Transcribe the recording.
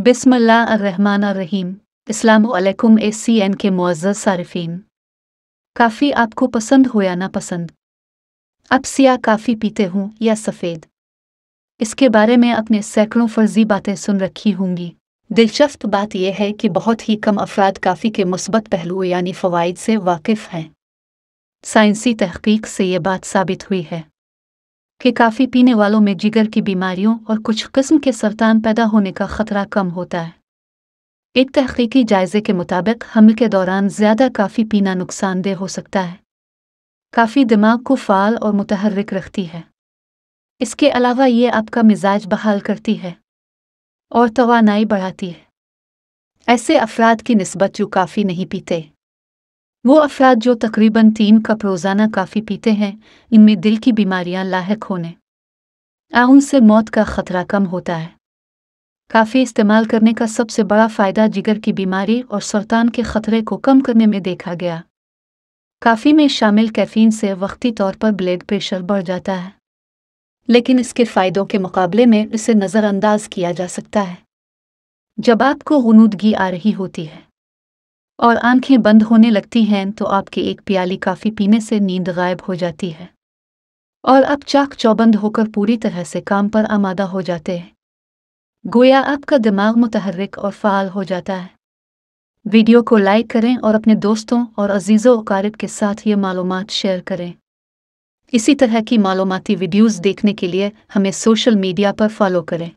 रहीम अल्लाम ए C N के मुआज़ सारफीन काफ़ी आपको पसंद हो या ना पसंद अब सिया काफ़ी पीते हूँ या सफ़ेद इसके बारे में अपने सैकड़ों फर्जी बातें सुन रखी होंगी दिलचस्प बात यह है कि बहुत ही कम अफराद काफ़ी के मुस्बत पहलुओं यानी फ़वाद से वाकिफ़ हैं साइंसी तहकीक से ये बात साबित हुई है के काफ़ी पीने वालों में जिगर की बीमारियों और कुछ किस्म के सरतान पैदा होने का खतरा कम होता है एक तहकीकी जायजे के मुताबिक हमल के दौरान ज़्यादा काफ़ी पीना नुकसानदेह हो सकता है काफ़ी दिमाग को फाल और मुतहरक रखती है इसके अलावा ये आपका मिजाज बहाल करती है और तोानाई बढ़ाती है ऐसे अफराद की नस्बत जो काफ़ी नहीं पीते वो अफराद जो तकरीबन तीन कप रोज़ाना काफ़ी पीते हैं इनमें दिल की बीमारियां लाक होने आ से मौत का ख़तरा कम होता है काफ़ी इस्तेमाल करने का सबसे बड़ा फ़ायदा जिगर की बीमारी और सरतान के ख़तरे को कम करने में देखा गया काफ़ी में शामिल कैफीन से वक्ती तौर पर ब्लड प्रेशर बढ़ जाता है लेकिन इसके फ़ायदों के मुकाबले में इसे नज़रअंदाज किया जा सकता है जब आपको गनूदगी आ रही होती है और आंखें बंद होने लगती हैं तो आपके एक प्याली काफ़ी पीने से नींद गायब हो जाती है और आप चाक चौबंद होकर पूरी तरह से काम पर आमादा हो जाते हैं गोया आपका दिमाग मुतहरक और फ़ाल हो जाता है वीडियो को लाइक करें और अपने दोस्तों और अजीज़ों वकारब के साथ ये मालूम शेयर करें इसी तरह की मालूमती वीडियोज़ देखने के लिए हमें सोशल मीडिया पर फॉलो करें